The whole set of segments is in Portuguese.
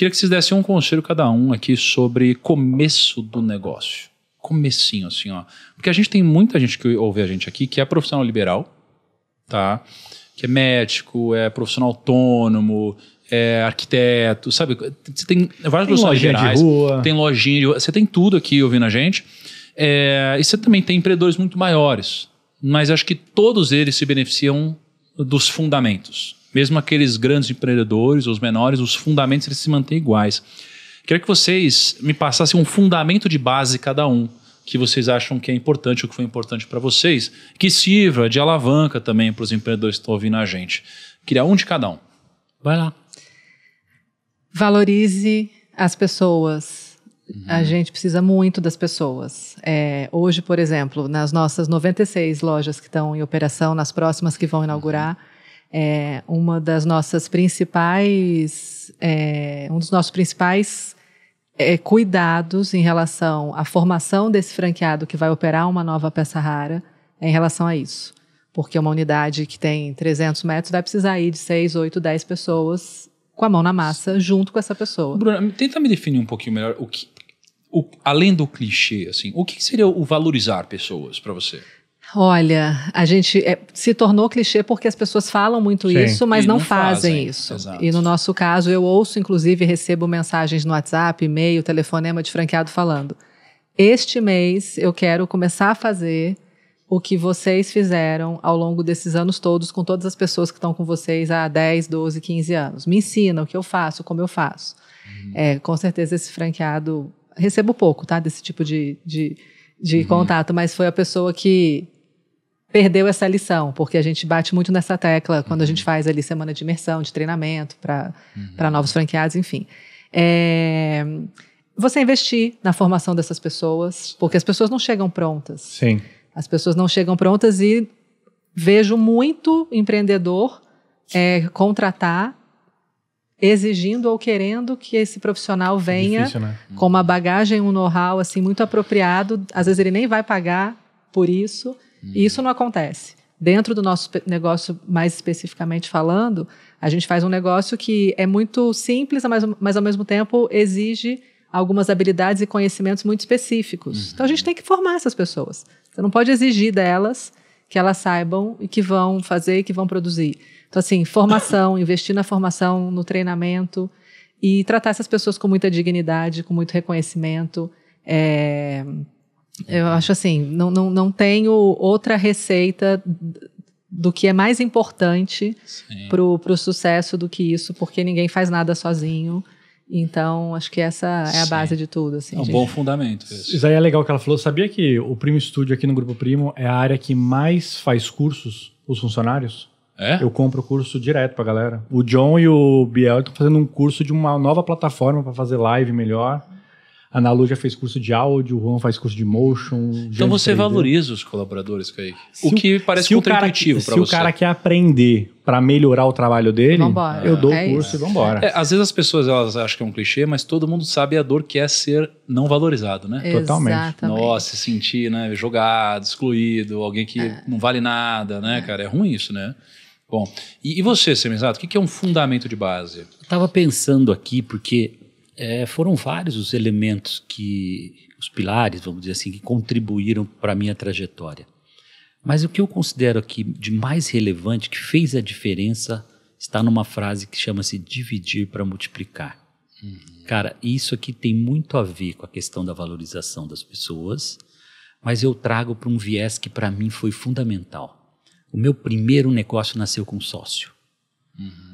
Queria que vocês dessem um conselho cada um aqui sobre começo do negócio. Comecinho, assim, ó. Porque a gente tem muita gente que ouve a gente aqui que é profissional liberal, tá? Que é médico, é profissional autônomo, é arquiteto, sabe? Você tem várias tem profissões gerais. De rua. Tem lojinha de rua. Você tem tudo aqui ouvindo a gente. É, e você também tem empreendedores muito maiores. Mas acho que todos eles se beneficiam dos fundamentos mesmo aqueles grandes empreendedores, os menores, os fundamentos eles se mantêm iguais. quero que vocês me passassem um fundamento de base cada um que vocês acham que é importante, o que foi importante para vocês, que sirva de alavanca também para os empreendedores que estão ouvindo a gente. Queria um de cada um. Vai lá. Valorize as pessoas. Uhum. A gente precisa muito das pessoas. É, hoje, por exemplo, nas nossas 96 lojas que estão em operação, nas próximas que vão inaugurar, uhum é uma das nossas principais, é, um dos nossos principais é, cuidados em relação à formação desse franqueado que vai operar uma nova peça rara é em relação a isso. Porque é uma unidade que tem 300 metros vai precisar ir de 6, 8, 10 pessoas com a mão na massa junto com essa pessoa. Bruna, tenta me definir um pouquinho melhor o que, o, além do clichê, assim, o que seria o valorizar pessoas para você? Olha, a gente é, se tornou clichê porque as pessoas falam muito Sim, isso, mas não, não, fazem, fazem isso. Exato. E no nosso caso, eu ouço, inclusive, recebo mensagens no WhatsApp, e-mail, telefonema de franqueado falando: Este mês eu quero começar a fazer o que vocês fizeram ao longo desses anos todos com todas as pessoas que estão com vocês há 10, 12, 15 anos. Me ensina o que eu faço, como eu faço. Uhum. É, com certeza, esse franqueado. Recebo pouco, tá? Desse tipo de, de, de uhum. contato, mas foi a pessoa que perdeu essa lição, porque a gente bate muito nessa tecla quando a gente uhum. faz ali semana de imersão, de treinamento para uhum. novos franqueados, enfim. É, você investir na formação dessas pessoas, porque as pessoas não chegam prontas. Sim. As pessoas não chegam prontas e vejo muito empreendedor é, contratar exigindo ou querendo que esse profissional venha difícil, né? com uma bagagem, um know-how assim muito apropriado. Às vezes ele nem vai pagar por isso e isso não acontece. Dentro do nosso negócio, mais especificamente falando, a gente faz um negócio que é muito simples, mas, mas ao mesmo tempo exige algumas habilidades e conhecimentos muito específicos. Uhum. Então a gente tem que formar essas pessoas. Você não pode exigir delas que elas saibam e que vão fazer e que vão produzir. Então, assim, formação, investir na formação, no treinamento e tratar essas pessoas com muita dignidade, com muito reconhecimento. É, eu acho assim, não, não, não tenho outra receita do que é mais importante para o sucesso do que isso, porque ninguém faz nada sozinho. Então, acho que essa é a Sim. base de tudo. Assim, é um gente. bom fundamento. Isso. isso aí é legal que ela falou. Sabia que o Primo Studio aqui no Grupo Primo é a área que mais faz cursos, os funcionários? É? Eu compro o curso direto para galera. O John e o Biel estão fazendo um curso de uma nova plataforma para fazer live melhor. A Nalu já fez curso de áudio, o Juan faz curso de motion. Então você valoriza os colaboradores, Kaique. Se o que parece contraintuitivo para você. Se o cara quer aprender para melhorar o trabalho dele, vambora. eu dou é o curso isso. e vambora. É, às vezes as pessoas elas acham que é um clichê, mas todo mundo sabe a dor que é ser não valorizado, né? Totalmente. Exatamente. Nossa, se sentir né, jogado, excluído, alguém que é. não vale nada, né, é. cara? É ruim isso, né? Bom, e, e você, Semizato, o que, que é um fundamento de base? Eu estava pensando aqui, porque é, foram vários os elementos que, os pilares, vamos dizer assim, que contribuíram para a minha trajetória. Mas o que eu considero aqui de mais relevante, que fez a diferença, está numa frase que chama-se dividir para multiplicar. Uhum. Cara, isso aqui tem muito a ver com a questão da valorização das pessoas, mas eu trago para um viés que para mim foi fundamental. O meu primeiro negócio nasceu com sócio. Uhum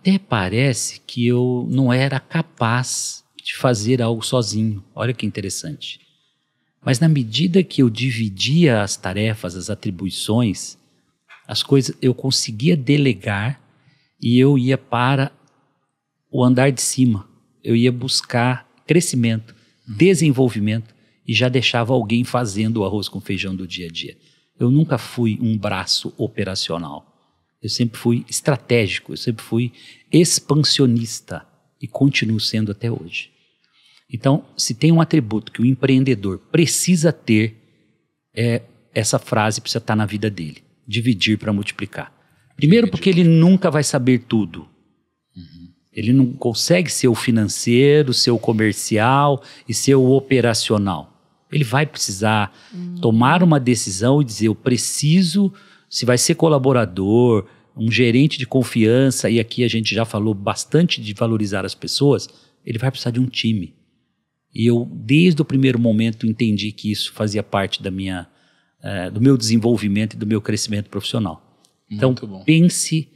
até parece que eu não era capaz de fazer algo sozinho. Olha que interessante. Mas na medida que eu dividia as tarefas, as atribuições, as coisas eu conseguia delegar e eu ia para o andar de cima. Eu ia buscar crescimento, uhum. desenvolvimento e já deixava alguém fazendo o arroz com feijão do dia a dia. Eu nunca fui um braço operacional. Eu sempre fui estratégico, eu sempre fui expansionista e continuo sendo até hoje. Então, se tem um atributo que o empreendedor precisa ter, é essa frase precisa estar na vida dele: dividir para multiplicar. Primeiro, porque ele nunca vai saber tudo. Uhum. Ele não consegue ser o financeiro, ser o comercial e ser o operacional. Ele vai precisar uhum. tomar uma decisão e dizer: eu preciso se vai ser colaborador, um gerente de confiança, e aqui a gente já falou bastante de valorizar as pessoas, ele vai precisar de um time. E eu, desde o primeiro momento, entendi que isso fazia parte da minha, eh, do meu desenvolvimento e do meu crescimento profissional. Muito então, bom. pense,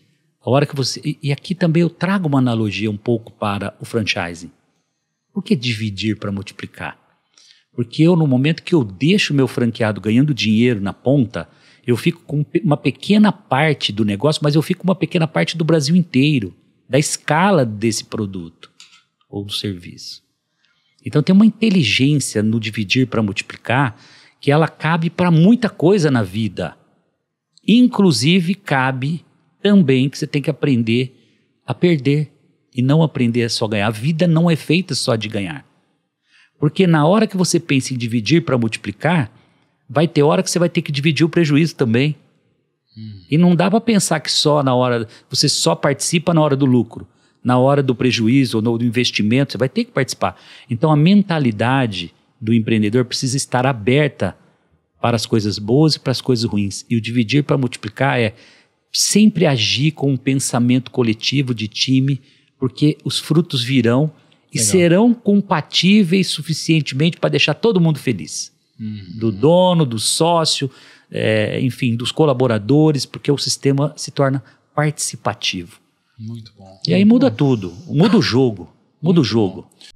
a hora que você. E, e aqui também eu trago uma analogia um pouco para o franchising. Por que dividir para multiplicar? Porque eu, no momento que eu deixo o meu franqueado ganhando dinheiro na ponta, eu fico com uma pequena parte do negócio, mas eu fico com uma pequena parte do Brasil inteiro, da escala desse produto ou do serviço. Então tem uma inteligência no dividir para multiplicar que ela cabe para muita coisa na vida. Inclusive cabe também que você tem que aprender a perder e não aprender a só ganhar. A vida não é feita só de ganhar. Porque na hora que você pensa em dividir para multiplicar, vai ter hora que você vai ter que dividir o prejuízo também. Hum. E não dá para pensar que só na hora você só participa na hora do lucro, na hora do prejuízo ou do investimento, você vai ter que participar. Então a mentalidade do empreendedor precisa estar aberta para as coisas boas e para as coisas ruins. E o dividir para multiplicar é sempre agir com um pensamento coletivo de time, porque os frutos virão e Legal. serão compatíveis suficientemente para deixar todo mundo feliz uhum. do dono, do sócio, é, enfim, dos colaboradores, porque o sistema se torna participativo. Muito bom. E aí muda bom. tudo, muda o jogo, muda Muito o jogo. Bom.